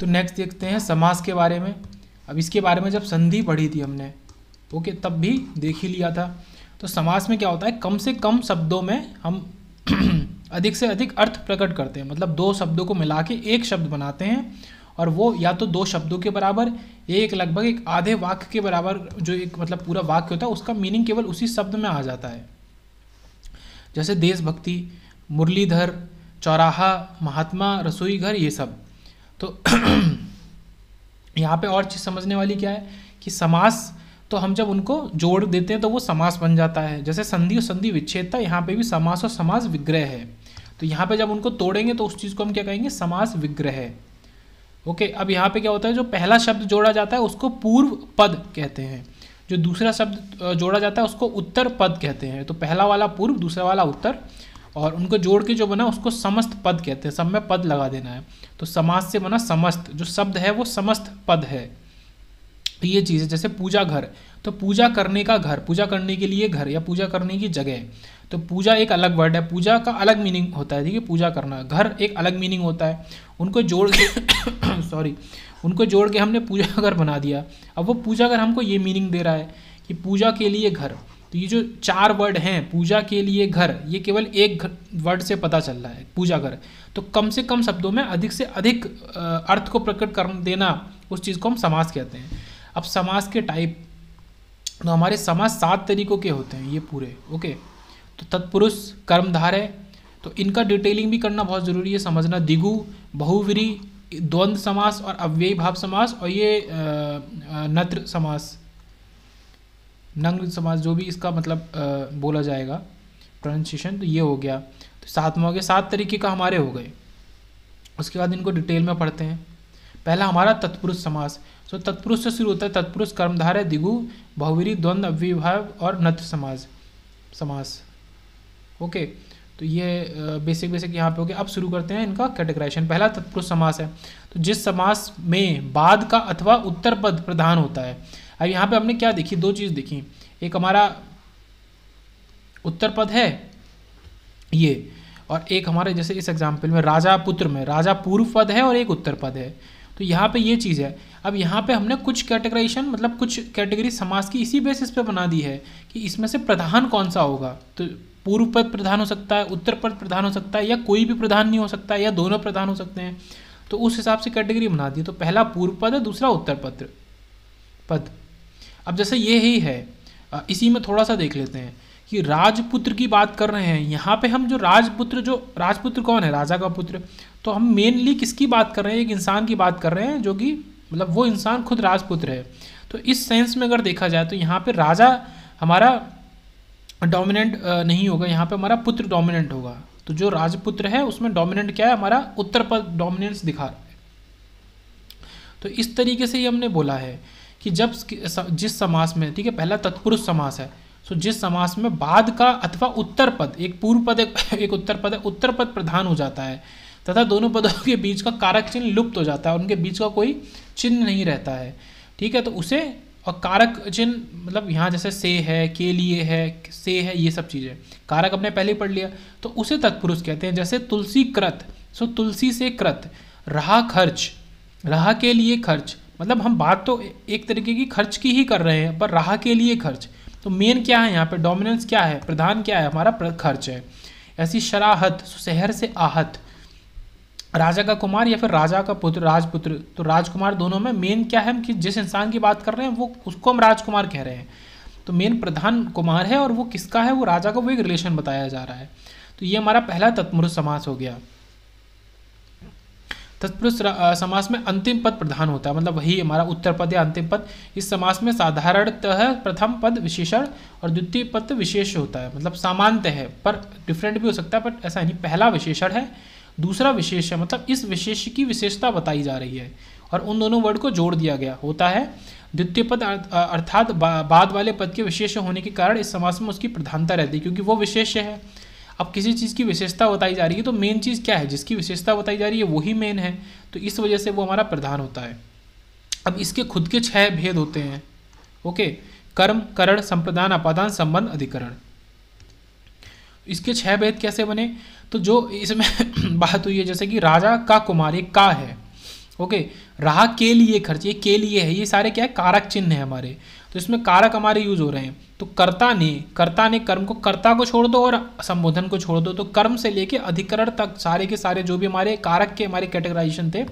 तो नेक्स्ट देखते हैं समास के बारे में अब इसके बारे में जब संधि पढ़ी थी हमने ओके तब भी देख ही लिया था तो समास में क्या होता है कम से कम शब्दों में हम अधिक से अधिक अर्थ प्रकट करते हैं मतलब दो शब्दों को मिला के एक शब्द बनाते हैं और वो या तो दो शब्दों के बराबर एक लगभग एक आधे वाक्य के बराबर जो एक मतलब पूरा वाक्य होता है उसका मीनिंग केवल उसी शब्द में आ जाता है जैसे देशभक्ति मुरलीधर चौराहा महात्मा रसोई घर ये सब तो यहाँ पे और चीज़ समझने वाली क्या है कि समास तो हम जब उनको जोड़ देते हैं तो वो समास बन जाता है जैसे संधि और संधि विच्छेदता यहाँ पे भी समास और समास विग्रह है तो यहाँ पे जब उनको तोड़ेंगे तो उस चीज़ को हम क्या कहेंगे समास विग्रह ओके अब यहाँ पे क्या होता है जो पहला शब्द जोड़ा जाता है उसको पूर्व पद कहते हैं जो दूसरा शब्द जोड़ा जाता है उसको उत्तर पद कहते हैं तो पहला वाला पूर्व दूसरा वाला उत्तर और उनको जोड़ के जो बना उसको समस्त पद कहते हैं सब में पद लगा देना है तो समाज से बना समस्त जो शब्द है वो समस्त पद है तो ये चीज़ जैसे पूजा घर तो पूजा करने का घर पूजा करने के लिए घर या पूजा करने की जगह तो पूजा एक अलग वर्ड है पूजा का अलग मीनिंग होता है ठीक है पूजा करना घर एक अलग मीनिंग होता है उनको जोड़ के सॉरी उनको जोड़ के हमने पूजा घर बना दिया अब वो पूजा घर हमको ये मीनिंग दे रहा है कि पूजा के लिए घर तो ये जो चार वर्ड हैं पूजा के लिए घर ये केवल एक वर्ड से पता चल रहा है पूजा घर तो कम से कम शब्दों में अधिक से अधिक अर्थ को प्रकट कर देना उस चीज़ को हम समास कहते हैं अब समास के टाइप तो हमारे समाज सात तरीकों के होते हैं ये पूरे ओके तो तत्पुरुष कर्मधार है तो इनका डिटेलिंग भी करना बहुत ज़रूरी है समझना दिगु बहुवरी द्वंद्व समास और अव्ययी भाव समास और ये नत्र समास नंग समाज जो भी इसका मतलब आ, बोला जाएगा प्रोनाउंसिएशन तो ये हो गया तो सातवा हो गया सात तरीके का हमारे हो गए उसके बाद इनको डिटेल में पढ़ते हैं पहला हमारा तत्पुरुष समास तो तत्पुरुष से शुरू होता है तत्पुरुष कर्मधारय दिगु बहुवीरी द्वंद्व अव्यभाव और नत्र समाज समास ओके तो ये बेसिक बेसिक यहाँ पे हो गया अब शुरू करते हैं इनका कैटेगराइजेशन पहला तत्पुरुष समास है तो जिस समास में बाद का अथवा उत्तर पद प्रधान होता है अब यहाँ पे हमने क्या देखी दो चीज़ देखी एक हमारा उत्तर पद है ये और एक हमारे जैसे इस एग्जाम्पल में राजा पुत्र में राजा पूर्व पद है और एक उत्तर पद है तो यहाँ पे ये चीज़ है अब यहाँ पे हमने कुछ कैटेगराइजेशन मतलब कुछ कैटेगरी समाज की इसी बेसिस पे बना दी है कि इसमें से प्रधान कौन सा होगा तो पूर्व पद प्रधान हो सकता है उत्तर पद प्रधान हो सकता है या कोई भी प्रधान नहीं हो सकता या दोनों प्रधान हो सकते हैं तो उस हिसाब से कैटेगरी बना दी तो पहला पूर्व पद है दूसरा उत्तर पत्र पद अब जैसे ये ही है इसी में थोड़ा सा देख लेते हैं कि राजपुत्र की बात कर रहे हैं यहाँ पे हम जो राजपुत्र जो राजपुत्र कौन है राजा का पुत्र तो हम मेनली किसकी बात कर रहे हैं एक इंसान की बात कर रहे हैं जो कि मतलब वो इंसान खुद राजपुत्र है तो इस सेंस में अगर देखा जाए तो यहाँ पे राजा हमारा डोमिनेंट नहीं होगा यहाँ पे हमारा पुत्र डोमिनेंट होगा तो जो राजपुत्र है उसमें डोमिनेंट क्या है हमारा उत्तर पद डोमिनेंस दिखा रहा है तो इस तरीके से ही हमने बोला है कि जब जिस समास में ठीक है पहला तत्पुरुष समास है सो जिस समास में बाद का अथवा उत्तर पद एक पूर्व पद एक, एक उत्तर पद है उत्तर पद प्रधान हो जाता है तथा दोनों पदों के बीच का कारक चिन्ह लुप्त हो जाता है उनके बीच का कोई चिन्ह नहीं रहता है ठीक है तो उसे और कारक चिन्ह मतलब यहाँ जैसे से है के लिए है से है ये सब चीज़ें कारक अपने पहले पढ़ लिया तो उसे तत्पुरुष कहते हैं जैसे तुलसी कृत सो तुलसी से कृत रहा खर्च रहा के लिए खर्च मतलब हम बात तो एक तरीके की खर्च की ही कर रहे हैं पर राह के लिए खर्च तो मेन क्या है यहाँ पर डोमिनेंस क्या है प्रधान क्या है हमारा खर्च है ऐसी शराहत शहर से आहत राजा का कुमार या फिर राजा का पुत्र राजपुत्र तो राजकुमार दोनों में मेन क्या है हम कि जिस इंसान की बात कर रहे हैं वो उसको हम राजकुमार कह रहे हैं तो मेन प्रधान कुमार है और वो किसका है वो राजा का वो एक रिलेशन बताया जा रहा है तो ये हमारा पहला तत्मुरुष समास हो गया तत्पुरुष समास में अंतिम पद प्रधान होता है मतलब वही हमारा उत्तर पद या अंतिम पद इस समास में साधारणतः प्रथम पद विशेषण और द्वितीय पद विशेष होता है मतलब सामान्य है पर डिफरेंट भी हो सकता है बट ऐसा नहीं पहला विशेषण है दूसरा विशेष है मतलब इस विशेष की विशेषता बताई जा रही है और उन दोनों वर्ड को जोड़ दिया गया होता है द्वितीय पद अर्थात बाद वाले पद के विशेष होने के कारण इस समास में उसकी प्रधानता रहती है क्योंकि वो विशेष है अब किसी चीज़ की विशेषता बताई जा रही है तो मेन चीज़ क्या है जिसकी विशेषता बताई जा रही है वही मेन है तो इस वजह से वो हमारा प्रधान होता है अब इसके खुद के छह भेद होते हैं ओके कर्म करण संप्रदान अपादान संबंध अधिकरण इसके छह भेद कैसे बने तो जो इसमें बात हुई है जैसे कि राजा का कुमार एक का है ओके राह के लिए खर्च ये के लिए है ये सारे क्या है कारक चिन्ह है हमारे तो इसमें कारक हमारे यूज हो रहे हैं तो कर्ता ने कर्ता ने कर्म को कर्ता को छोड़ दो और संबोधन को छोड़ दो तो कर्म से लेके अधिकरण तक सारे के सारे जो भी हमारे कारक के हमारे कैटेगराइजेशन थे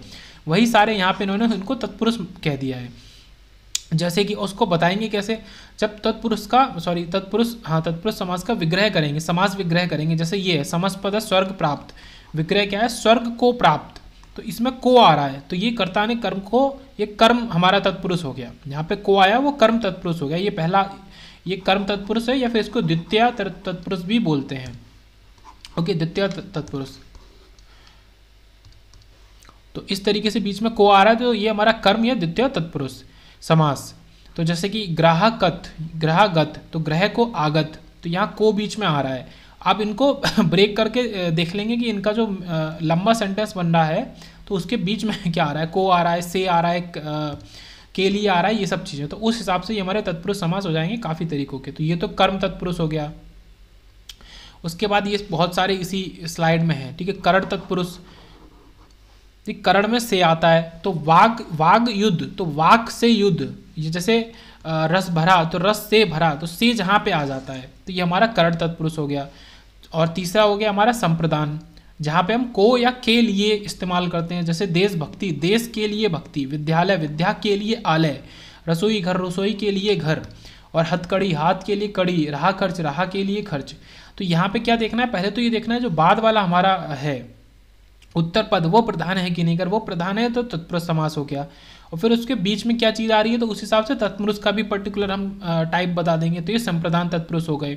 वही सारे यहाँ पे इन्होंने इनको तत्पुरुष कह दिया है जैसे कि उसको बताएंगे कैसे जब तत्पुरुष का सॉरी तत्पुरुष हाँ तत्पुरुष समाज का विग्रह करेंगे समाज विग्रह करेंगे जैसे ये है समस्पद स्वर्ग प्राप्त विग्रह क्या है स्वर्ग को प्राप्त तो इसमें को आ रहा है तो ये कर्ता ने कर्म को ये कर्म हमारा तत्पुरुष हो गया यहाँ पे को आया वो कर्म तत्पुरुष हो गया ये पहला ये कर्म तत्पुरुष है या फिर इसको द्वितीय तत्पुरुष भी बोलते हैं ओके द्वितीय तत्पुरुष तो इस तरीके से बीच में को आ रहा है तो ये हमारा कर्म या द्वितीय तत्पुरुष समास तो जैसे कि ग्राहकत ग्राहगत तो ग्रह को आगत तो यहाँ को बीच में आ रहा है आप इनको ब्रेक करके देख लेंगे कि इनका जो लंबा सेंटेंस बन रहा है तो उसके बीच में क्या आ रहा है को आ रहा है से आ रहा है के लिए आ रहा है ये सब चीज़ें तो उस हिसाब से ये हमारे तत्पुरुष समास हो जाएंगे काफ़ी तरीकों के तो ये तो कर्म तत्पुरुष हो गया उसके बाद ये बहुत सारे इसी स्लाइड में है ठीक है करण तत्पुरुष करण में से आता है तो वाक वाग युद्ध तो वाक से युद्ध ये जैसे रस भरा तो रस से भरा तो से जहाँ पे आ जाता है तो ये हमारा करण तत्पुरुष हो गया और तीसरा हो गया हमारा संप्रदान जहाँ पे हम को या के लिए इस्तेमाल करते हैं जैसे देशभक्ति देश के लिए भक्ति विद्यालय विद्या के लिए आलय रसोई घर रसोई के लिए घर और हथकड़ी हाथ के लिए कड़ी राह खर्च राह के लिए खर्च तो यहाँ पे क्या देखना है पहले तो ये देखना है जो बाद वाला हमारा है उत्तर पद वो प्रधान है कि नहीं अगर वो प्रधान है तो तत्पुरुष समास हो गया और फिर उसके बीच में क्या चीज़ आ रही है तो उस हिसाब से तत्पुरुष का भी पर्टिकुलर हम टाइप बता देंगे तो ये संप्रदान तत्पुरुष हो गए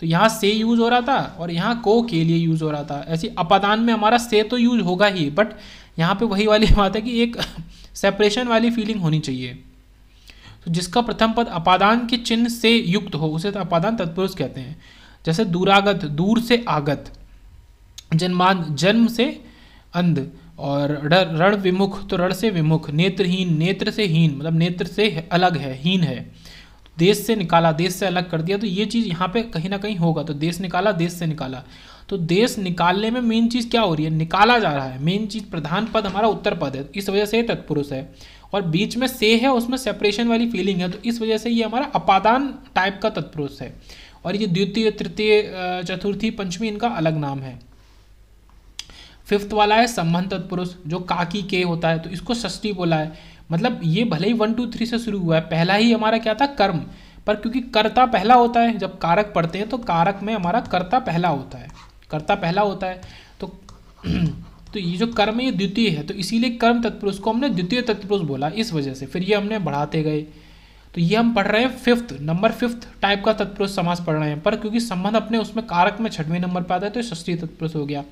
तो यहाँ से यूज़ हो रहा था और यहाँ को के लिए यूज़ हो रहा था ऐसे अपादान में हमारा से तो यूज होगा ही बट यहाँ पे वही वाली बात है कि एक सेपरेशन वाली फीलिंग होनी चाहिए तो जिसका प्रथम पद अपादान के चिन्ह से युक्त हो उसे तो अपादान तत्पुरुष कहते हैं जैसे दूरागत दूर से आगत जन्मान जन्म से अंध और रण विमुख तो रण से विमुख नेत्रहीन नेत्र से हीन मतलब नेत्र से अलग है हीन है देश से निकाला देश से अलग कर दिया तो ये चीज़ यहाँ पे कहीं ना कहीं होगा तो देश निकाला देश से निकाला तो देश निकालने में मेन चीज़ क्या हो रही है निकाला जा रहा है मेन चीज़ प्रधान पद हमारा उत्तर पद है इस वजह से तत्पुरुष है और बीच में से है उसमें सेपरेशन वाली फीलिंग है तो इस वजह से ये हमारा अपादान टाइप का तत्पुरुष है और ये द्वितीय तृतीय चतुर्थी पंचमी इनका अलग नाम है फिफ्थ वाला है संबंध तत्पुरुष जो काकी के होता है तो इसको षष्टी बोला है मतलब ये भले ही वन टू थ्री से शुरू हुआ है पहला ही हमारा क्या था कर्म पर क्योंकि कर्ता पहला होता है जब कारक पढ़ते हैं तो कारक में हमारा कर्ता पहला होता है कर्ता पहला होता है तो तो ये जो कर्म है ये द्वितीय है तो इसीलिए कर्म तत्पुरुष को हमने द्वितीय तत्पुरुष बोला इस वजह से फिर ये हमने बढ़ाते गए तो ये हम पढ़ रहे हैं फिफ्थ नंबर फिफ्थ टाइप का तत्पुरुष समास पढ़ रहे हैं पर क्योंकि संबंध अपने उसमें कारक में छठवें नंबर पर आता है तो षष्ठी तत्पुरुष हो गया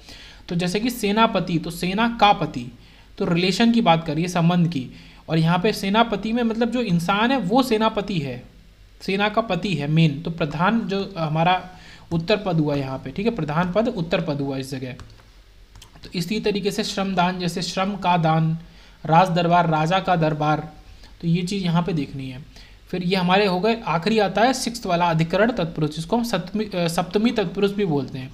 तो जैसे कि सेनापति तो सेना का पति तो रिलेशन की बात करिए संबंध की और यहाँ पे सेनापति में मतलब जो इंसान है वो सेनापति है सेना का पति है मेन तो प्रधान जो हमारा उत्तर पद हुआ यहाँ पे ठीक है प्रधान पद उत्तर पद हुआ इस जगह तो इसी तरीके से श्रम दान जैसे श्रम का दान राज दरबार राजा का दरबार तो ये चीज़ यहाँ पे देखनी है फिर ये हमारे हो गए आखिरी आता है सिक्स वाला अधिकरण तत्पुरुष जिसको हम सप्तमी सप्तमी तत्पुरुष भी बोलते हैं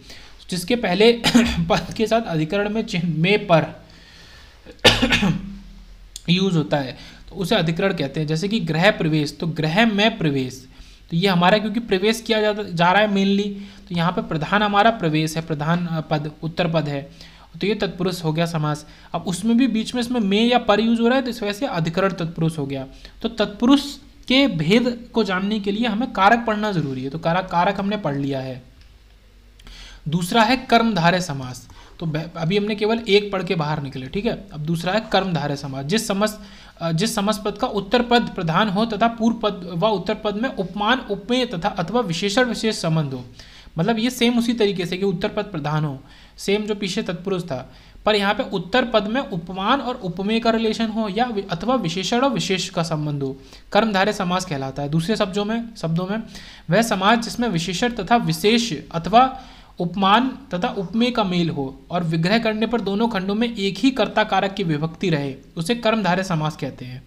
जिसके पहले पद के साथ अधिकरण में चिन्ह में पर यूज़ होता है तो उसे अधिकरण कहते हैं जैसे कि ग्रह प्रवेश तो ग्रह में प्रवेश तो ये हमारा क्योंकि प्रवेश किया जा जा रहा है मेनली तो यहाँ पर प्रधान हमारा प्रवेश है प्रधान पद उत्तर पद है तो ये तत्पुरुष हो गया समास अब उसमें भी बीच में इसमें में या पर यूज हो रहा है तो इस वजह से अधिकरण तत्पुरुष हो गया तो तत्पुरुष के भेद को जानने के लिए हमें कारक पढ़ना जरूरी है तो कारक कारक हमने पढ़ लिया है दूसरा है कर्मधारय समास तो अभी हमने केवल एक पढ़ के बाहर निकले ठीक है अब दूसरा है कर्मधारय समाज जिस समस्त जिस समस पद का उत्तर पद प्रधान हो तथा पूर्व पद व उत्तर पद में उपमान उपमेय तथा अथवा विशेषण विशेष संबंध हो मतलब ये सेम उसी तरीके से कि उत्तर पद प्रधान हो सेम जो पीछे तत्पुरुष था पर यहाँ पे उत्तर पद में उपमान और उपमेय का रिलेशन हो या अथवा विशेषण और विशेष का संबंध हो कर्मधारय समाज कहलाता है दूसरे शब्दों में शब्दों में वह समाज जिसमें विशेषण तथा विशेष अथवा उपमान तथा उपमेय का मेल हो और विग्रह करने पर दोनों खंडों में एक ही कर्ता कारक की विभक्ति रहे उसे कर्मधारय समास कहते हैं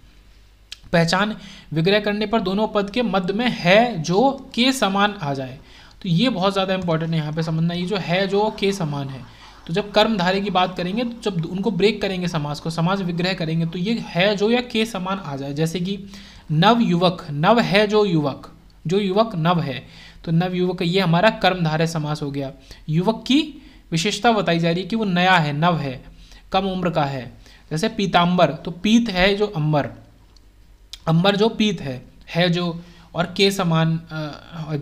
पहचान विग्रह करने पर दोनों पद के मध्य में है जो के समान आ जाए तो ये बहुत ज़्यादा इंपॉर्टेंट है यहाँ पे समझना ये जो है जो के समान है तो जब धारे की बात करेंगे तो जब उनको ब्रेक करेंगे समाज को समाज विग्रह करेंगे तो ये है जो या के समान आ जाए जैसे कि नव युवक नव है जो युवक जो युवक नव है तो नव युवक ये हमारा कर्मधारय समास हो गया युवक की विशेषता बताई जा रही है कि वो नया है नव है कम उम्र का है जैसे पीताम्बर तो पीत है जो अंबर अंबर जो पीत है है जो और के समान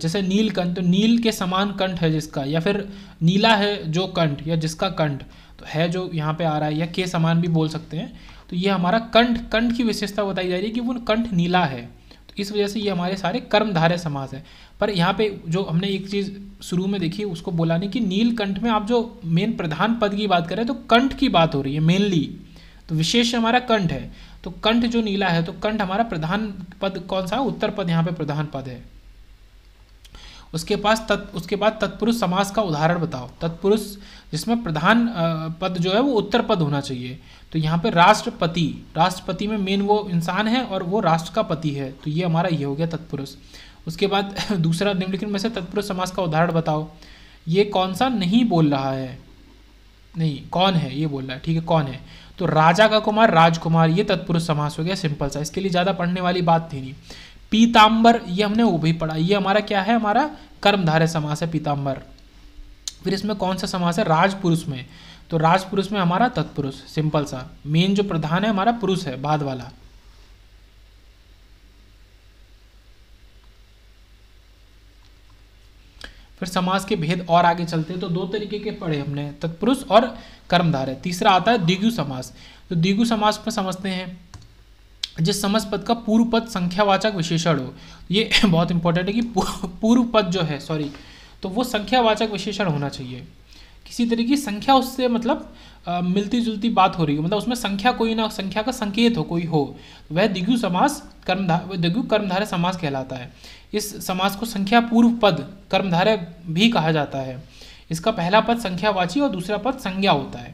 जैसे नील कंठ तो नील के समान कंठ है जिसका या फिर नीला है जो कंठ या जिसका कंठ तो है जो यहाँ पे आ रहा है या के समान भी बोल सकते हैं तो ये हमारा कंठ कंठ की विशेषता बताई जा रही है कि वो कंठ नीला है तो इस वजह से ये हमारे सारे कर्मधारय समास है पर यहाँ पे जो हमने एक चीज़ शुरू में देखी उसको बोला नहीं कि नीलकंठ में आप जो मेन प्रधान पद की बात करें तो कंठ की बात हो रही है मेनली तो विशेष हमारा कंठ है तो कंठ जो नीला है तो कंठ हमारा प्रधान पद कौन सा उत्तर पद यहाँ पे प्रधान पद है उसके पास तत् उसके बाद तत्पुरुष समास का उदाहरण बताओ तत्पुरुष जिसमें प्रधान पद जो है वो उत्तर पद होना चाहिए तो यहाँ पे राष्ट्रपति राष्ट्रपति में मेन वो इंसान है और वो राष्ट्र का पति है तो ये हमारा ये हो गया तत्पुरुष उसके बाद दूसरा निम्नलिखित में से तत्पुरुष समास का उदाहरण बताओ ये कौन सा नहीं बोल रहा है नहीं कौन है ये बोल रहा है ठीक है कौन है तो राजा का कुमार राजकुमार ये तत्पुरुष समास हो गया सिंपल सा इसके लिए ज़्यादा पढ़ने वाली बात थी नहीं पीताम्बर ये हमने वो भी पढ़ा ये हमारा क्या है हमारा कर्मधारय समास है पीताम्बर फिर इसमें कौन सा समास है राजपुरुष में तो राजपुरुष में हमारा तत्पुरुष सिंपल सा मेन जो प्रधान है हमारा पुरुष है बाद वाला फिर समाज के भेद और आगे चलते हैं तो दो तरीके के पढ़े हमने तत्पुरुष और कर्मधारय तीसरा आता है दिगु समास तो दिगु समास पर समझते हैं जिस समस्त पद का पूर्व पद संख्यावाचक विशेषण हो ये बहुत इंपॉर्टेंट है कि पूर्व पद जो है सॉरी तो वो संख्यावाचक विशेषण होना चाहिए किसी तरह की संख्या उससे मतलब आ, मिलती जुलती बात हो रही हो मतलब उसमें संख्या कोई ना संख्या का संकेत हो कोई हो तो वह दिग्यु समास कर्मधार दिग्यु दिगु कर्मधारय समास कहलाता है इस समास को संख्या पूर्व पद कर्मधारय भी कहा जाता है इसका पहला पद संख्यावाची और दूसरा पद संज्ञा होता है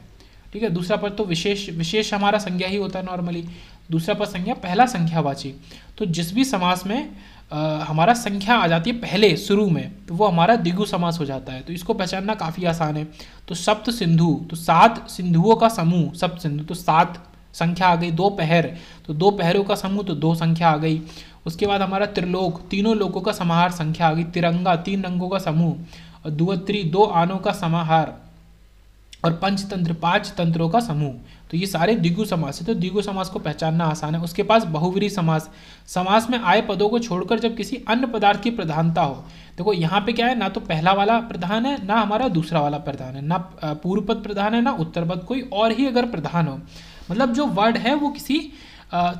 ठीक है दूसरा पद तो विशेष विशेष हमारा संज्ञा ही होता है नॉर्मली दूसरा पद संज्ञा पहला संख्यावाची तो जिस भी समास में आ, हमारा संख्या आ जाती है पहले शुरू में तो वो हमारा दिगु समास हो जाता है तो इसको पहचानना काफ़ी आसान है तो सप्त सिंधु तो सात सिंधुओं का समूह सप्त सिंधु तो सात संख्या आ गई दो पहर तो दो पहरों का समूह तो दो संख्या आ गई उसके बाद हमारा त्रिलोक तीनों लोकों का समाहार संख्या आ गई तिरंगा तीन रंगों का समूह और दुवत्री दो आनों का समाहार और पंचतंत्र पांच तंत्रों का समूह तो ये सारे द्विगु समास है तो द्विगु समास को पहचानना आसान है उसके पास बहुवरी समास समास में आए पदों को छोड़कर जब किसी अन्य पदार्थ की प्रधानता हो देखो यहाँ पे क्या है ना तो पहला वाला प्रधान है ना हमारा दूसरा वाला प्रधान है ना पूर्व पद प्रधान है ना उत्तर पद कोई और ही अगर प्रधान हो मतलब जो वर्ड है वो किसी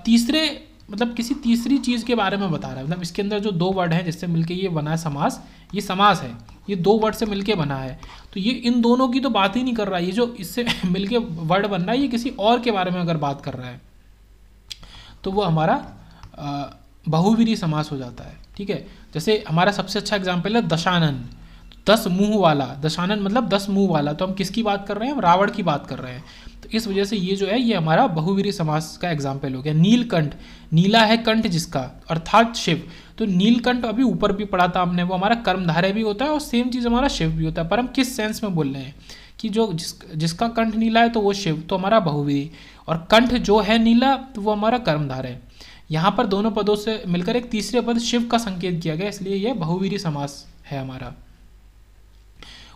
तीसरे मतलब किसी तीसरी चीज़ के बारे में बता रहा है मतलब इसके अंदर जो दो वर्ड हैं जिससे मिलके ये बना है समास ये समास है ये दो वर्ड से मिलके बना है तो ये इन दोनों की तो बात ही नहीं कर रहा है ये जो इससे मिलके वर्ड बन रहा है ये किसी और के बारे में अगर बात कर रहा है तो वो हमारा बहुवीरी समास हो जाता है ठीक है जैसे हमारा सबसे अच्छा एग्जाम्पल है दशानंद दस मुंह वाला दशानन मतलब दस मुंह वाला तो हम किसकी बात कर रहे हैं हम रावण की बात कर रहे हैं तो इस वजह से ये जो है ये हमारा बहुवीरी समास का एग्जाम्पल हो गया नीलकंठ नीला है कंठ जिसका अर्थात शिव तो नीलकंठ अभी ऊपर भी पड़ा था हमने वो हमारा कर्मधारय भी होता है और सेम चीज़ हमारा शिव भी होता है पर हम किस सेंस में बोल रहे हैं कि जो जिस जिसका कंठ नीला है तो वो शिव तो हमारा बहुवीरी और कंठ जो है नीला तो वो हमारा कर्मधारय है यहाँ पर दोनों पदों से मिलकर एक तीसरे पद शिव का संकेत किया गया इसलिए यह बहुवीरी समास है हमारा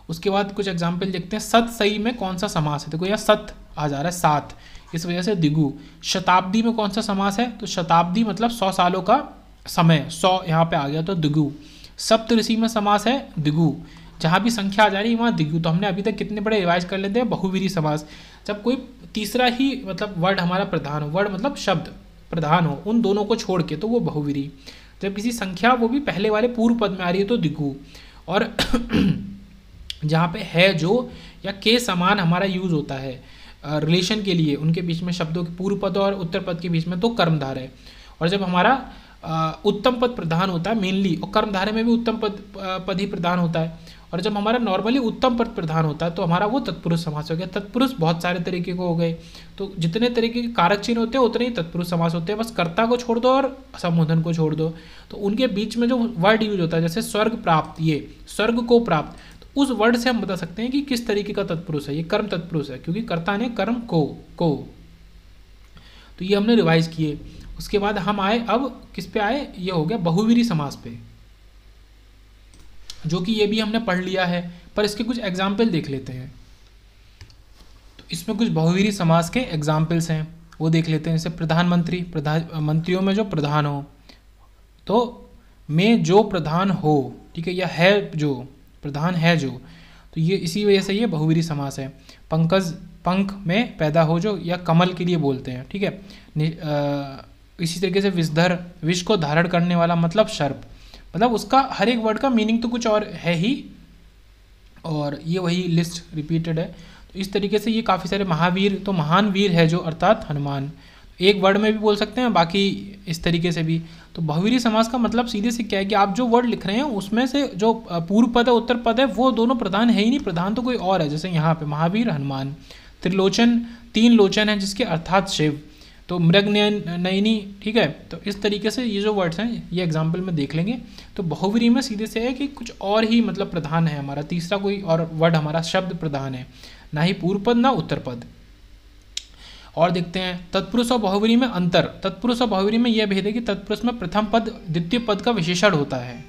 उसके बाद कुछ एग्जाम्पल देखते हैं सत सही में कौन सा समास है देखो यहाँ सत आ जा रहा है सात इस वजह से दिगु शताब्दी में कौन सा समास है तो शताब्दी मतलब सौ सालों का समय सौ यहाँ पे आ गया तो दिगु सप्तऋषि में समास है दिगु जहाँ भी संख्या आ जा रही है वहाँ दिगु तो हमने अभी तक कितने बड़े रिवाइज कर लेते हैं बहुवीरी समास जब कोई तीसरा ही मतलब वर्ड हमारा प्रधान हो वर्ड मतलब शब्द प्रधान हो उन दोनों को छोड़ के तो वो बहुवीरी जब किसी संख्या वो भी पहले वाले पूर्व पद में आ रही है तो दिगु और जहाँ पे है जो या के समान हमारा यूज़ होता है रिलेशन के लिए उनके बीच में शब्दों के पूर्व पद और उत्तर पद के बीच में तो कर्मधार है और जब हमारा उत्तम पद प्रधान होता है मेनली और कर्मधारे में भी उत्तम पद पद ही प्रधान होता है और जब हमारा नॉर्मली उत्तम पद प्रधान होता है तो हमारा वो तत्पुरुष समास हो गया तत्पुरुष बहुत सारे तरीके को हो गए तो जितने तरीके के कारक चिन्ह होते हैं उतने ही तत्पुरुष समास होते हैं बस कर्ता को छोड़ दो और संबोधन को छोड़ दो तो उनके बीच में जो वर्ड यूज होता है जैसे स्वर्ग प्राप्त ये स्वर्ग को प्राप्त उस वर्ड से हम बता सकते हैं कि किस तरीके का तत्पुरुष है ये कर्म तत्पुरुष है क्योंकि कर्ता ने कर्म को को तो ये हमने रिवाइज किए उसके बाद हम आए अब किस पे आए ये हो गया बहुवीरी समास पे जो कि ये भी हमने पढ़ लिया है पर इसके कुछ एग्जाम्पल देख लेते हैं तो इसमें कुछ बहुवीरी समास के एग्जाम्पल्स हैं वो देख लेते हैं जैसे प्रधानमंत्री प्रधान मंत्रियों में जो प्रधान हो तो में जो प्रधान हो ठीक है या है जो प्रधान है जो तो ये इसी वजह से ये बहुवीरी समास है पंकज पंख में पैदा हो जो या कमल के लिए बोलते हैं ठीक है आ, इसी तरीके से विषधर विष को धारण करने वाला मतलब सर्प मतलब उसका हर एक वर्ड का मीनिंग तो कुछ और है ही और ये वही लिस्ट रिपीटेड है तो इस तरीके से ये काफ़ी सारे महावीर तो महान वीर है जो अर्थात हनुमान एक वर्ड में भी बोल सकते हैं बाकी इस तरीके से भी तो बहुवीरी समास का मतलब सीधे से क्या है कि आप जो वर्ड लिख रहे हैं उसमें से जो पूर्व पद है उत्तर पद है वो दोनों प्रधान है ही नहीं प्रधान तो कोई और है जैसे यहाँ पे महावीर हनुमान त्रिलोचन तीन लोचन है जिसके अर्थात शिव तो मृग नयनी ठीक है तो इस तरीके से ये जो वर्ड्स हैं ये एग्जाम्पल में देख लेंगे तो बहुवीरी में सीधे से है कि कुछ और ही मतलब प्रधान है हमारा तीसरा कोई और वर्ड हमारा शब्द प्रधान है ना ही पूर्व पद ना उत्तर पद और देखते हैं तत्पुरुष और बहुवरी में अंतर तत्पुरुष और बहुवरी में यह भेद है कि तत्पुरुष में प्रथम पद द्वितीय पद का विशेषण होता है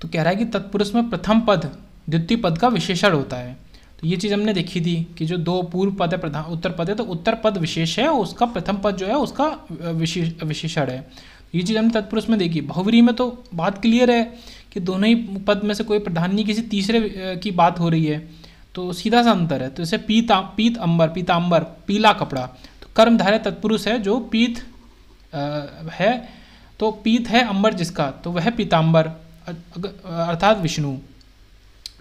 तो कह रहा है कि तत्पुरुष में प्रथम पद द्वितीय पद का विशेषण होता है तो ये चीज़ हमने देखी थी कि जो दो पूर्व पद है प्रधान उत्तर पद है तो उत्तर पद विशेष है उसका प्रथम पद जो है उसका विशेष विशेषण है ये चीज़ हमने तत्पुरुष में देखी बहुवरी में तो बात क्लियर है कि दोनों ही पद में से कोई प्रधान नहीं किसी तीसरे की बात हो रही है तो सीधा सा अंतर है तो इसे पीता पीत अंबर पीताम्बर पीला कपड़ा तो कर्मधारय तत्पुरुष है जो पीत आ, है तो पीत है अंबर जिसका तो वह पीताम्बर अर्थात विष्णु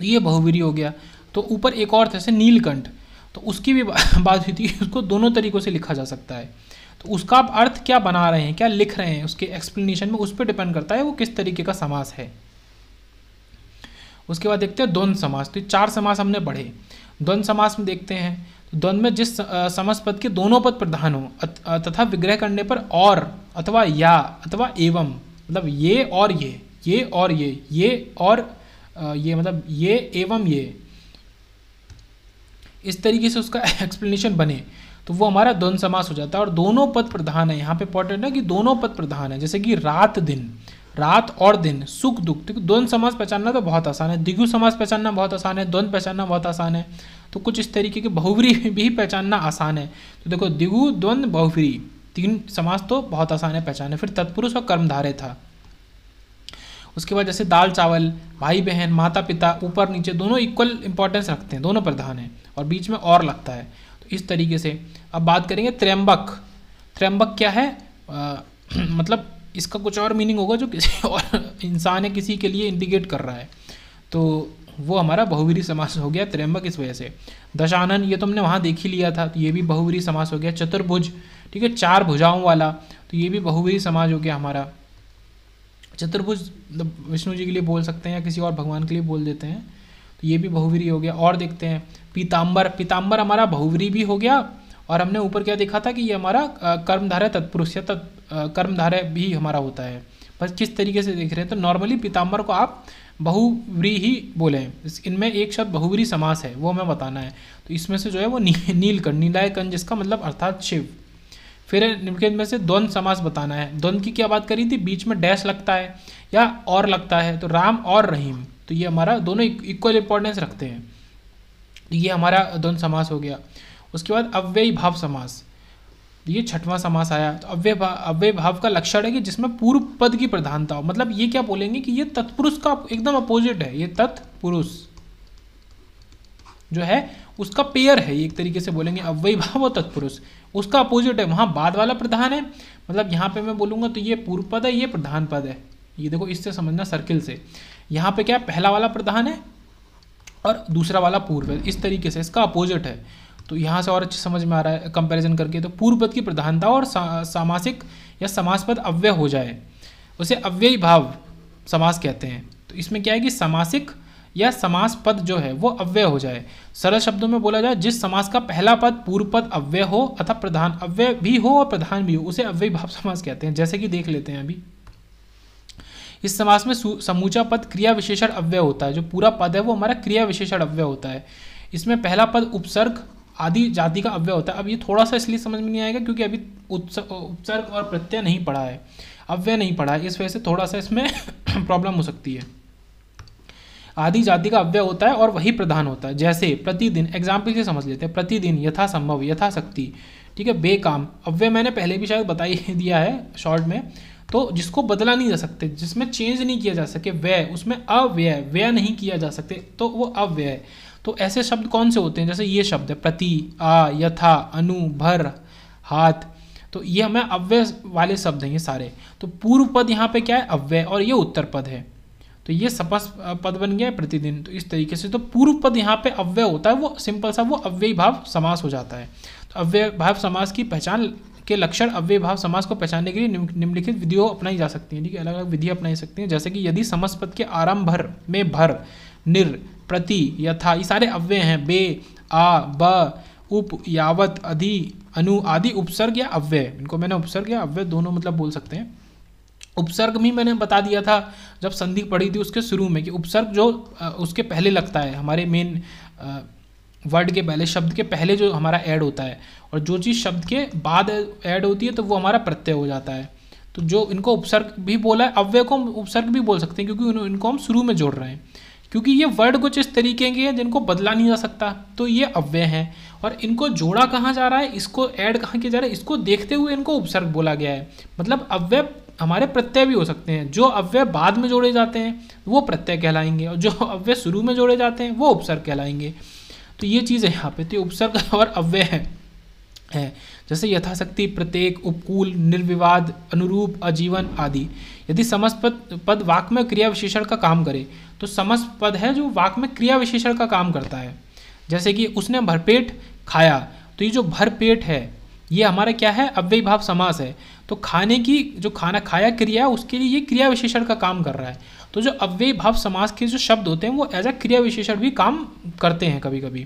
ये बहुवीरी हो गया तो ऊपर एक और था नीलकंठ तो उसकी भी बात हुई थी उसको दोनों तरीक़ों से लिखा जा सकता है तो उसका आप अर्थ क्या बना रहे हैं क्या लिख रहे हैं उसके एक्सप्लेनेशन में उस पर डिपेंड करता है वो किस तरीके का समास है उसके बाद देखते हैं द्वंद समास तो चार समास हमने पढ़े द्वंद समास में देखते हैं तो द्वंद में जिस समास पद के दोनों पद प्रधान हो तथा विग्रह करने पर और अथवा या अथवा एवं मतलब ये और ये ये और ये ये और ये मतलब ये एवं ये इस तरीके से उसका एक्सप्लेनेशन बने तो वो हमारा द्वंद समास हो जाता है और दोनों पद प्रधान है यहाँ पे इंपॉर्टेंट है कि दोनों पद प्रधान है जैसे कि रात दिन रात और दिन सुख दुख तो द्वंद समाज पहचानना तो बहुत आसान है दिघु समाज पहचानना बहुत आसान है द्वंद पहचानना बहुत आसान है तो कुछ इस तरीके के बहुवरी भी पहचानना आसान है तो देखो दिघु द्वंद बहुवरी तीन समाज तो बहुत आसान है पहचानना फिर तत्पुरुष और कर्मधारे था उसके बाद जैसे दाल चावल भाई बहन माता पिता ऊपर नीचे दोनों इक्वल इंपॉर्टेंस रखते हैं दोनों प्रधान हैं और बीच में और लगता है तो इस तरीके से अब बात करेंगे त्र्यंबक त्र्यंबक क्या है आ, मतलब इसका कुछ और मीनिंग होगा जो किसी और इंसान है किसी के लिए इंडिकेट कर रहा है तो वो हमारा बहुवीरी समास हो गया त्र्यंबक इस वजह से दशानन ये तो हमने वहाँ देख ही लिया था तो ये भी बहुवीरी समास हो गया चतुर्भुज ठीक है चार भुजाओं वाला तो ये भी बहुवीरी समाज हो गया हमारा चतुर्भुज मतलब विष्णु जी के लिए बोल सकते हैं या किसी और भगवान के लिए बोल देते हैं तो ये भी बहुवीरी हो गया और देखते हैं पीताम्बर पीताम्बर हमारा बहुवीरी भी हो गया और हमने ऊपर क्या देखा था कि ये हमारा कर्मधारा तत्पुरुष या कर्मधारय भी हमारा होता है बस किस तरीके से देख रहे हैं तो नॉर्मली पीताम्बर को आप बहुवरी ही बोले इनमें एक शब्द बहुवरी समास है वो हमें बताना है तो इसमें से जो है वो नी, नीलकंठ नीलायकंठ जिसका मतलब अर्थात शिव फिर निम्नलिखित में से द्वंद समास बताना है द्वंद की क्या बात करी थी बीच में डैश लगता है या और लगता है तो राम और रहीम तो ये हमारा दोनों इक्वल इंपॉर्टेंस रखते हैं ये हमारा द्वंद समास हो गया उसके बाद अव्ययी भाव समास तो ये छठवां समास आया तो अव्यय भाव भाव का लक्षण है कि जिसमें पूर्व पद की प्रधानता हो मतलब ये क्या बोलेंगे कि ये तत्पुरुष का एकदम अपोजिट है ये तत्पुरुष जो है उसका पेयर है एक तरीके से बोलेंगे अव्यय भाव और तत्पुरुष उसका अपोजिट है वहां बाद वाला प्रधान है मतलब यहाँ पे मैं बोलूंगा तो ये पूर्व पद है ये प्रधान पद है ये देखो इससे समझना सर्किल से यहाँ पे क्या पहला वाला प्रधान है और दूसरा वाला पूर्व है इस तरीके से इसका अपोजिट है तो यहाँ से और अच्छे समझ में आ रहा है कंपैरिजन करके तो पूर्व पद की प्रधानता और सा, सामासिक या समासपद अव्यय हो जाए उसे अव्ययी भाव समास कहते हैं तो इसमें क्या है कि सामासिक या समास पद जो है वो अव्यय हो जाए सरल शब्दों में बोला जाए जिस समास का पहला पद पूर्व पद अव्यय हो अथा प्रधान अव्यय भी हो और प्रधान भी हो उसे अव्यय भाव समास कहते हैं जैसे कि देख लेते हैं अभी इस समास में समूचा पद क्रिया विशेषण अव्यय होता है जो पूरा पद है वो हमारा क्रिया विशेषण अव्यय होता है इसमें पहला पद उपसर्ग आदि जाति का अव्यय होता है अब ये थोड़ा सा इसलिए समझ में नहीं आएगा क्योंकि अभी उपसर्ग और प्रत्यय नहीं पड़ा है अव्यय नहीं पड़ा है इस वजह से थोड़ा सा इसमें प्रॉब्लम हो सकती है आदि जाति का अव्यय होता है और वही प्रधान होता है जैसे प्रतिदिन एग्जाम्पल से समझ लेते हैं प्रतिदिन यथासंभव यथाशक्ति ठीक है बेकाम अव्यय मैंने पहले भी शायद बता ही दिया है शॉर्ट में तो जिसको बदला नहीं जा सकते जिसमें चेंज नहीं किया जा सके व्यय उसमें अव्यय व्यय नहीं किया जा सकते तो वो अव्यय है तो ऐसे शब्द कौन से होते हैं जैसे ये शब्द है प्रति आ यथा अनु भर हाथ तो ये हमें अव्यय वाले शब्द हैं ये सारे तो पूर्व पद यहाँ पे क्या है अव्यय और ये उत्तर पद है तो ये सपस पद बन गया है प्रतिदिन तो इस तरीके से तो पूर्व पद यहाँ पे अव्यय होता है वो सिंपल सा वो अव्यय भाव समास हो जाता है तो अव्यय भाव समास की पहचान के लक्षण अव्यय भाव समास को पहचानने के लिए निम्नलिखित विधियों अपनाई जा सकती है ठीक है अलग अलग विधि अपनाई सकती हैं जैसे कि यदि समस्पद के आरंभ भर में भर निर प्रति यथा ये सारे अव्यय हैं बे आ ब उप यावत अधि अनु आदि उपसर्ग या अव्यय इनको मैंने उपसर्ग या अव्यय दोनों मतलब बोल सकते हैं उपसर्ग भी मैंने बता दिया था जब संधि पढ़ी थी उसके शुरू में कि उपसर्ग जो उसके पहले लगता है हमारे मेन वर्ड के पहले शब्द के पहले जो हमारा ऐड होता है और जो चीज़ शब्द के बाद ऐड होती है तो वो हमारा प्रत्यय हो जाता है तो जो इनको उपसर्ग भी बोला है अव्यय को हम उपसर्ग भी बोल सकते हैं क्योंकि इनको हम शुरू में जोड़ रहे हैं क्योंकि ये वर्ड कुछ इस तरीके के हैं जिनको बदला नहीं जा सकता तो ये अव्यय हैं और इनको जोड़ा कहाँ जा रहा है इसको ऐड कहाँ किया जा रहा है इसको देखते हुए इनको उपसर्ग बोला गया है मतलब अव्यय हमारे प्रत्यय भी हो सकते हैं जो अव्यय बाद में जोड़े जाते हैं वो प्रत्यय कहलाएंगे और जो अव्यय शुरू में जोड़े जाते हैं वो उपसर्ग कहलाएंगे तो ये चीज़ है यहाँ पे तो उपसर्ग और अव्यय है है जैसे यथाशक्ति प्रत्येक उपकूल निर्विवाद अनुरूप अजीवन आदि यदि समस्त पद, पद वाक में क्रिया विशेषण का काम करे तो समस पद है जो वाक में क्रिया विशेषण का काम करता है जैसे कि उसने भरपेट खाया तो ये जो भरपेट है ये हमारा क्या है अव्यय भाव समास है तो खाने की जो खाना खाया क्रिया उसके लिए ये क्रिया विशेषण का काम कर रहा है तो जो अव्यय भाव समास के जो शब्द होते हैं वो एज अ क्रिया विशेषण भी काम करते हैं कभी कभी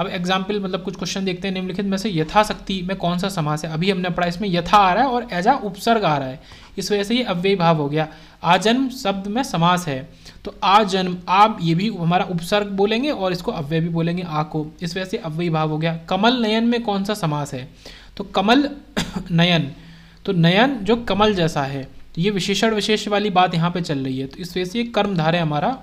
अब एग्जाम्पल मतलब कुछ क्वेश्चन देखते हैं निम्नलिखित में से यथाशक्ति में कौन सा समास है अभी हमने पढ़ा इसमें यथा आ रहा है और एज अ उपसर्ग आ रहा है इस वजह से ये अव्यय भाव हो गया आजन्म शब्द में समास है तो आ जन्म आप ये भी हमारा उपसर्ग बोलेंगे और इसको अव्यय भी बोलेंगे आ को इस वजह से अव्यय भाव हो गया कमल नयन में कौन सा समास है तो कमल नयन तो नयन जो कमल जैसा है तो ये विशेषण विशेष वाली बात यहाँ पे चल रही है तो इस वजह से ये कर्मधारय हमारा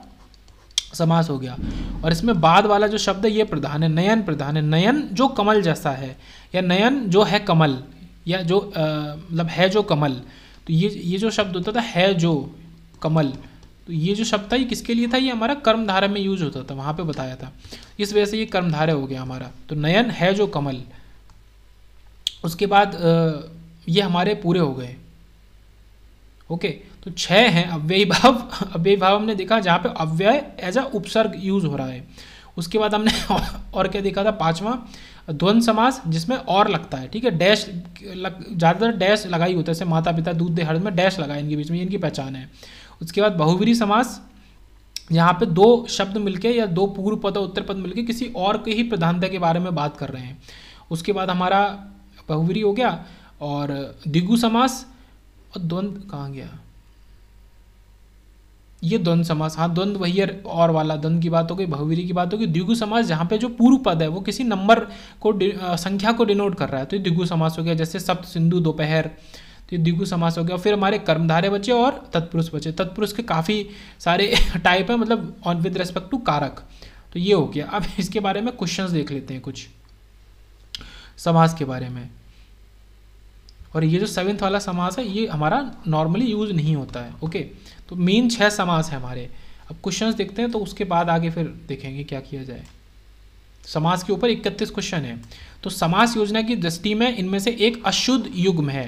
समास हो गया और इसमें बाद वाला जो शब्द है ये प्रधान है नयन प्रधान है नयन जो कमल जैसा है या नयन जो है कमल या जो मतलब है जो कमल तो ये ये जो शब्द होता था है जो कमल तो ये जो शब्द था ये किसके लिए था ये हमारा कर्मधारा में यूज होता था वहां पे बताया था इस वजह से ये कर्मधारा हो गया हमारा तो नयन है जो कमल उसके बाद ये हमारे पूरे हो गए ओके तो छह हैं अव्यय भाव अव्यय भाव हमने देखा जहाँ पे अव्यय एज अ उपसर्ग यूज हो रहा है उसके बाद हमने और क्या देखा था पांचवा ध्वन समास जिसमें और लगता है ठीक है डैश लग ज़्यादातर डैश लगाई होता है जैसे माता पिता दूध दे हर में डैश लगा इनके बीच में इनकी पहचान है उसके बाद बहुवीरी समास यहाँ पे दो शब्द मिलके या दो पूर्व पद और उत्तर पद मिलके किसी और के ही प्रधानता के बारे में बात कर रहे हैं उसके बाद हमारा बहुवीरी हो गया और दिगु समास और द्वंद कहाँ गया ये द्वंद समास हाँ द्वंद वही और वाला द्वंद की बात हो गई बहुवीरी की बात हो गई द्विगु समास जहाँ पे जो पूर्व पद है वो किसी नंबर को संख्या को डिनोट कर रहा है तो ये द्विगु समास हो गया जैसे सप्त सिंधु दोपहर तो ये द्विगु समास हो गया और फिर हमारे कर्मधारे बचे और तत्पुरुष बचे तत्पुरुष के काफ़ी सारे टाइप हैं मतलब ऑन विद रेस्पेक्ट टू कारक तो ये हो गया अब इसके बारे में क्वेश्चंस देख लेते हैं कुछ समास के बारे में और ये जो सेवन्थ वाला समास है ये हमारा नॉर्मली यूज नहीं होता है ओके तो मेन छः समास है हमारे अब क्वेश्चंस देखते हैं तो उसके बाद आगे फिर देखेंगे क्या किया जाए समास के ऊपर इकतीस क्वेश्चन है तो समास योजना की दृष्टि में इनमें से एक अशुद्ध युग्म है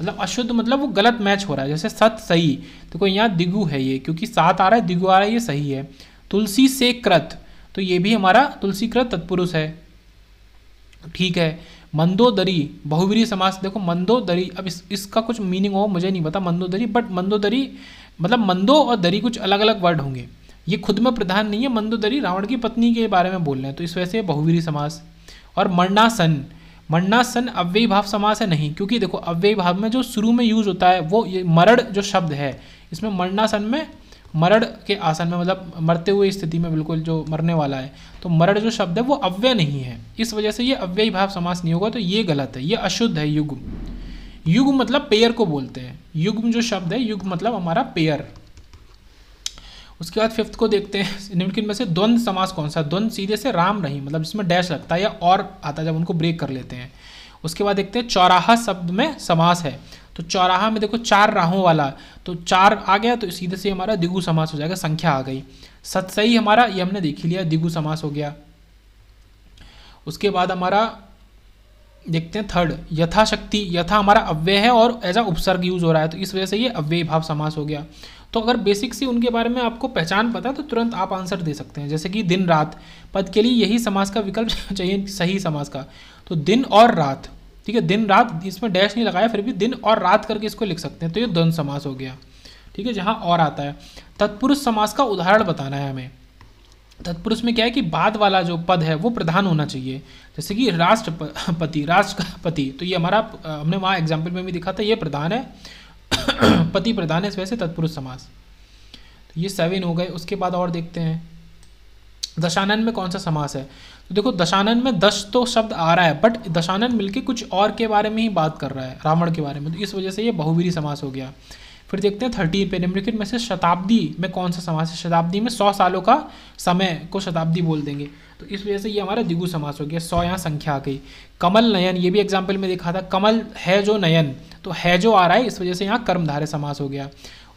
मतलब अशुद्ध मतलब वो गलत मैच हो रहा है जैसे सत सही देखो तो यहाँ दिगु है ये क्योंकि सात आ रहा है दिगु आ रहा है ये सही है तुलसी से कृत तो ये भी हमारा तुलसी कृत तत्पुरुष है ठीक है मंदोदरी बहुवीरी समास देखो मंदोदरी अब इस इसका कुछ मीनिंग हो मुझे नहीं पता मंदोदरी बट मंदोदरी मतलब मंदो और दरी कुछ अलग अलग वर्ड होंगे ये खुद में प्रधान नहीं है मंदोदरी रावण की पत्नी के बारे में बोल रहे हैं तो इस वजह से बहुवीरी समास और मरणासन मरणासन सन अव्ययी भाव समास है नहीं क्योंकि देखो अव्ययी भाव में जो शुरू में यूज होता है वो ये मरड़ जो शब्द है इसमें मरना सन में मरड़ के आसन में मतलब मरते हुए स्थिति में बिल्कुल जो मरने वाला है तो मरड़ जो शब्द है वो अव्यय नहीं है इस वजह से ये अव्ययी भाव समास नहीं होगा तो ये गलत है ये अशुद्ध है युग युग मतलब पेयर को बोलते हैं युग जो शब्द है युग मतलब हमारा पेयर उसके बाद फिफ्थ को देखते हैं निम्नलिखित में से द्वंद्व समास कौन सा द्वंद सीधे से राम नहीं मतलब जिसमें डैश लगता है या और आता है जब उनको ब्रेक कर लेते हैं उसके बाद देखते हैं चौराहा शब्द में समास है तो चौराहा में देखो चार राहों वाला तो चार आ गया तो सीधे से हमारा दिगु समास हो जाएगा संख्या आ गई सतसई हमारा ये हमने देख लिया दिगु समास हो गया उसके बाद हमारा देखते हैं थर्ड यथाशक्ति यथा हमारा अव्यय है और एज अ उपसर्ग यूज हो रहा है तो इस वजह से ये अव्यय भाव समास हो गया तो अगर बेसिक सी उनके बारे में आपको पहचान पता तो तुरंत आप आंसर दे सकते हैं जैसे कि दिन रात पद के लिए यही समाज का विकल्प चाहिए सही समाज का तो दिन और रात ठीक है दिन रात इसमें डैश नहीं लगाया फिर भी दिन और रात करके इसको लिख सकते हैं तो ये द्वंद समास हो गया ठीक है जहाँ और आता है तत्पुरुष समास का उदाहरण बताना है हमें तत्पुरुष में क्या है कि बाद वाला जो पद है वो प्रधान होना चाहिए जैसे कि राष्ट्रपति राष्ट्रपति तो ये हमारा हमने वहाँ एग्जाम्पल में भी दिखा था ये प्रधान है पति प्रधान है इस वजह से तत्पुरुष समास तो ये सेवन हो गए उसके बाद और देखते हैं दशानन में कौन सा समास है तो देखो दशानन में दश तो शब्द आ रहा है बट दशानन मिलके कुछ और के बारे में ही बात कर रहा है रावण के बारे में तो इस वजह से ये बहुवीरी समास हो गया फिर देखते हैं थर्टीन पे निम्नलिखित में से शताब्दी में कौन सा समास है शताब्दी में सौ सालों का समय को शताब्दी बोल देंगे तो इस वजह से ये हमारा दिगु समास हो गया सौ यहाँ संख्या आ गई कमल नयन ये भी एग्जाम्पल में देखा था कमल है जो नयन तो है जो आ रहा है इस वजह से यहाँ कर्मधारय समास हो गया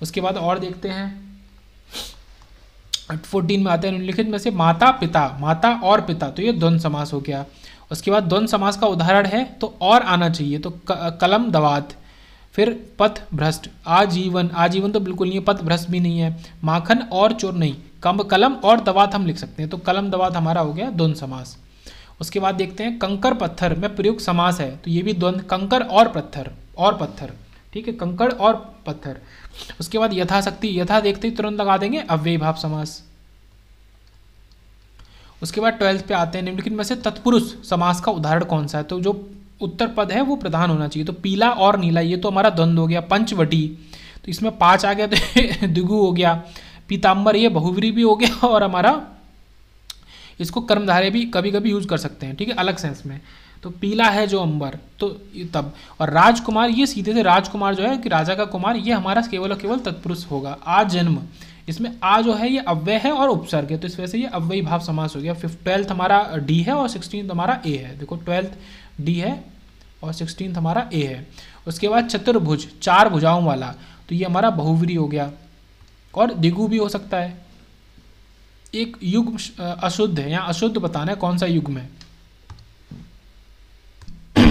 उसके बाद और देखते हैं फोर्टीन में आते हैं निम्नलिखित में से माता पिता माता और पिता तो ये द्वंद समास हो गया उसके बाद द्वंद समास का उदाहरण है तो और आना चाहिए तो कलम दवात फिर पथ भ्रष्ट आजीवन आजीवन तो बिल्कुल नहीं है पथ भ्रष्ट भी नहीं है माखन और चोर नहीं कम कलम और दवात हम लिख सकते हैं तो कलम दवात हमारा हो गया द्वंद समास उसके बाद देखते हैं कंकर पत्थर में प्रयुक्त समास है तो ये भी द्वंद कंकर और पत्थर और पत्थर ठीक है कंकड़ और पत्थर उसके बाद यथाशक्ति यथा देखते ही तुरंत लगा देंगे अव्यय भाव समास उसके बाद ट्वेल्थ पे आते हैं निम्नलिखित में से तत्पुरुष समास का उदाहरण कौन सा है तो जो उत्तर पद है वो प्रधान होना चाहिए तो पीला और नीला ये तो हमारा द्वंद्व हो गया पंचवटी तो इसमें पांच आ गया तो द्विगु हो गया पीताम्बर ये बहुवरी भी हो गया और हमारा इसको कर्मधारे भी कभी कभी यूज़ कर सकते हैं ठीक है अलग सेंस में तो पीला है जो अंबर तो तब और राजकुमार ये सीधे से राजकुमार जो है कि राजा का कुमार ये हमारा केवल और केवल तत्पुरुष होगा आ जन्म इसमें आ जो है ये अव्यय है और उपसर्ग है तो इस वजह से ये अव्यय भाव समास हो गया फिफ्थ ट्वेल्थ हमारा डी है और सिक्सटीन हमारा ए है देखो ट्वेल्थ डी है और सिक्सटीन हमारा ए है उसके बाद चतुर्भुज चार भुजाओं वाला तो ये हमारा बहुवरी हो गया और दिगु भी हो सकता है एक युग अशुद्ध है या अशुद्ध बताना है कौन सा युग में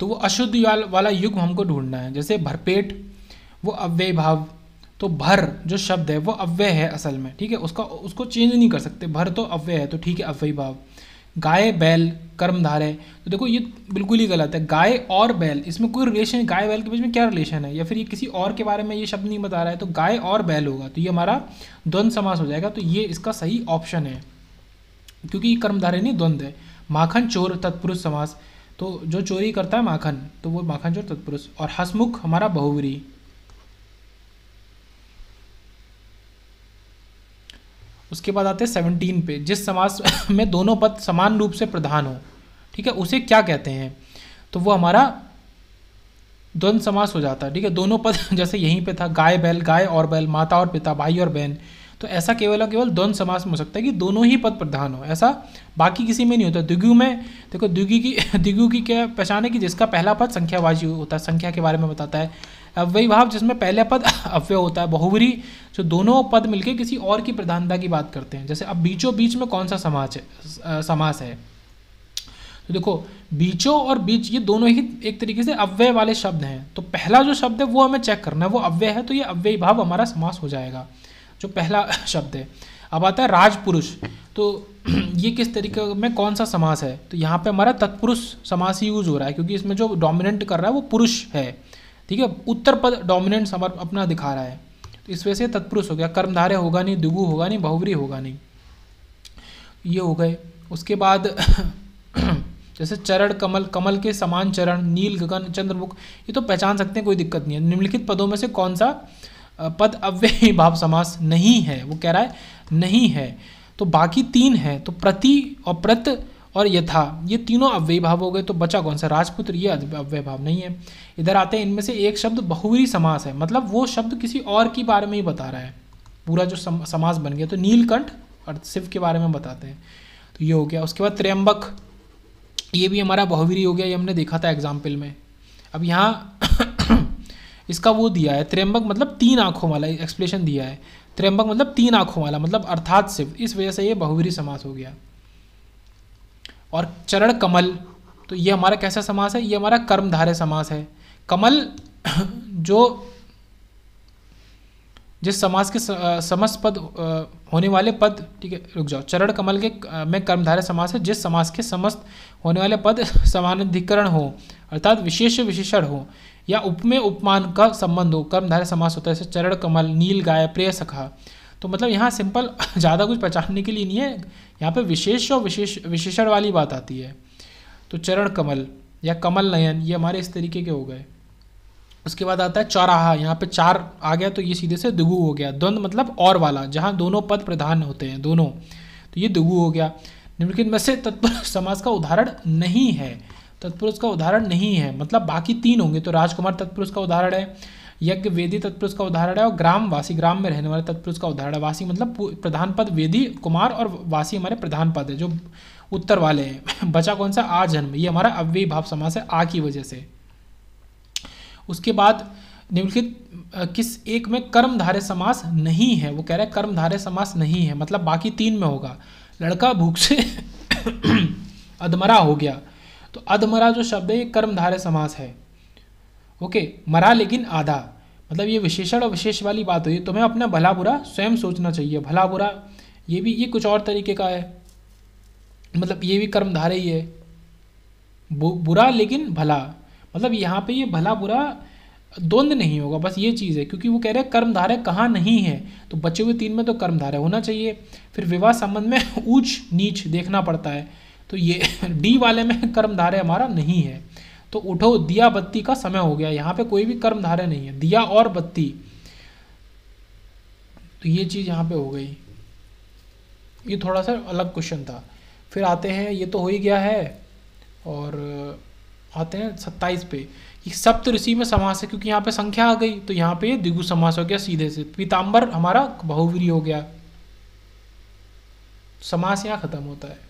तो वो अशुद्ध वाला युग हमको ढूंढना है जैसे भरपेट वो अव्यय भाव तो भर जो शब्द है वो अव्यय है असल में ठीक है उसका उसको चेंज नहीं कर सकते भर तो अव्यय है तो ठीक है अव्यय भाव गाय बैल कर्मधारय तो देखो ये बिल्कुल ही गलत है गाय और बैल इसमें कोई रिलेशन गाय बैल के बीच में क्या रिलेशन है या फिर ये किसी और के बारे में ये शब्द नहीं बता रहा है तो गाय और बैल होगा तो ये हमारा द्वंद समास हो जाएगा तो ये इसका सही ऑप्शन है क्योंकि ये कर्मधारय नहीं द्वंद है माखन चोर तत्पुरुष समास तो जो चोरी करता है माखन तो वो माखन चोर तत्पुरुष और हसमुख हमारा बहुवरी उसके बाद आते हैं सेवनटीन पे जिस समाज में दोनों पद समान रूप से प्रधान हो ठीक है उसे क्या कहते हैं तो वो हमारा द्वंद समास हो जाता है ठीक है दोनों पद जैसे यहीं पे था गाय बैल गाय और बैल माता और पिता भाई और बहन तो ऐसा केवल और केवल द्वंद समास में हो सकता है कि दोनों ही पद प्रधान हो ऐसा बाकी किसी में नहीं होता द्विगु में देखो द्विगु की द्विगु की क्या पहचान है कि जिसका पहला पद संख्यावाची होता है संख्या के बारे में बताता है अव्ययी भाव जिसमें पहला पद अव्यय होता है बहुवरी जो दोनों पद मिलके किसी और की प्रधानता की बात करते हैं जैसे अब बीचों बीच में कौन सा समाज है समास है तो देखो बीचों और बीच ये दोनों ही एक तरीके से अव्यय वाले शब्द हैं तो पहला जो शब्द है वो हमें चेक करना है वो अव्यय है तो ये अव्ययी भाव हमारा समास हो जाएगा जो पहला शब्द है अब आता है राजपुरुष तो ये किस तरीके में कौन सा समास है तो यहाँ पे हमारा तत्पुरुष समास ही यूज़ हो रहा है क्योंकि इसमें जो डोमिनेंट कर रहा है वो पुरुष है ठीक है उत्तर पद डोमिनेंट समर अपना दिखा रहा है तो इस वजह से तत्पुरुष हो गया कर्मधारय होगा नहीं दुगु होगा नहीं बहुवरी होगा नहीं ये हो गए उसके बाद जैसे चरण कमल कमल के समान चरण नील गगन चंद्रमुख ये तो पहचान सकते हैं कोई दिक्कत नहीं है निम्नलिखित पदों में से कौन सा पद अव्य भाव समास नहीं है वो कह रहा है नहीं है तो बाकी तीन है तो प्रति और प्रत और यथा ये तीनों अव्यय भाव हो गए तो बचा कौन सा राजपुत्र ये अव्यय भाव नहीं है इधर आते हैं इनमें से एक शब्द बहुरी समास है मतलब वो शब्द किसी और के बारे में ही बता रहा है पूरा जो सम, समास बन गया तो नीलकंठ और शिव के बारे में बताते हैं तो ये हो गया उसके बाद त्र्यंबक ये भी हमारा बहुवीरी हो गया ये हमने देखा था एग्जाम्पल में अब यहाँ इसका वो दिया है त्र्यंबक मतलब तीन आँखों वाला एक्सप्लेशन दिया है त्र्यंबक मतलब तीन आँखों वाला मतलब अर्थात शिव इस वजह से ये बहुवीरी समास हो गया और चरण कमल तो ये हमारा कैसा समास है ये हमारा कर्मधारय समास है कमल जो जिस समास के समस्त पद होने वाले पद ठीक है रुक जाओ चरण कमल के में कर्मधारय समास है जिस समास के समस्त होने वाले पद समानधिकरण हो अर्थात विशेष विशेषण हो या उपमेय उपमान का संबंध हो कर्मधारय समास होता है जैसे चरण कमल नील गाय प्रिय सखा तो मतलब यहाँ सिंपल ज़्यादा कुछ पहचानने के लिए नहीं है यहाँ पे विशेष और विशेष विशेषण वाली बात आती है तो चरण कमल या कमल नयन ये हमारे इस तरीके के हो गए उसके बाद आता है चौराहा यहाँ पे चार आ गया तो ये सीधे से दुगु हो गया द्वंद मतलब और वाला जहाँ दोनों पद प्रधान होते हैं दोनों तो ये दुगु हो गया निम्नलिखित में से तत्पुरुष समाज का उदाहरण नहीं है तत्पुरुष का उदाहरण नहीं है मतलब बाकी तीन होंगे तो राजकुमार तत्पुरुष का उदाहरण है यज्ञ वेदी तत्पुरुष का उदाहरण है और ग्राम वासी ग्राम में रहने वाले तत्पुरुष का उदाहरण वासी मतलब प्रधान पद वेदी कुमार और वासी हमारे प्रधान पद है जो उत्तर वाले हैं बचा कौन सा आ जन्म ये हमारा अव्यय भाव समास है आ की वजह से उसके बाद निम्नलिखित किस एक में धारे समास नहीं है वो कह हैं कर्म धारे समास नहीं है मतलब बाकी तीन में होगा लड़का भूख से अधमरा हो गया तो अधमरा जो शब्द है ये धारे समास है ओके मरा लेकिन आधा मतलब ये विशेषण और विशेष वाली बात हुई हमें अपना भला बुरा स्वयं सोचना चाहिए भला बुरा ये भी ये कुछ और तरीके का है मतलब ये भी कर्मधारा ही है बुरा लेकिन भला मतलब यहाँ पे ये भला बुरा द्वंद नहीं होगा बस ये चीज़ है क्योंकि वो कह रहे हैं कर्मधारय कहाँ नहीं है तो बचे हुए तीन में तो कर्मधारय होना चाहिए फिर विवाह संबंध में ऊंच नीच देखना पड़ता है तो ये डी वाले में कर्मधारय हमारा नहीं है तो उठो दिया बत्ती का समय हो गया यहाँ पे कोई भी कर्मधारय नहीं है दिया और बत्ती तो ये चीज़ यहाँ पे हो गई ये थोड़ा सा अलग क्वेश्चन था फिर आते हैं ये तो हो ही गया है और आते हैं सत्ताईस पे कि सप्त ऋषि में समास है क्योंकि यहाँ पे संख्या आ गई तो यहाँ पे द्विगु समास हो गया सीधे से पीताम्बर हमारा बहुवीरी हो गया समास यहाँ खत्म होता है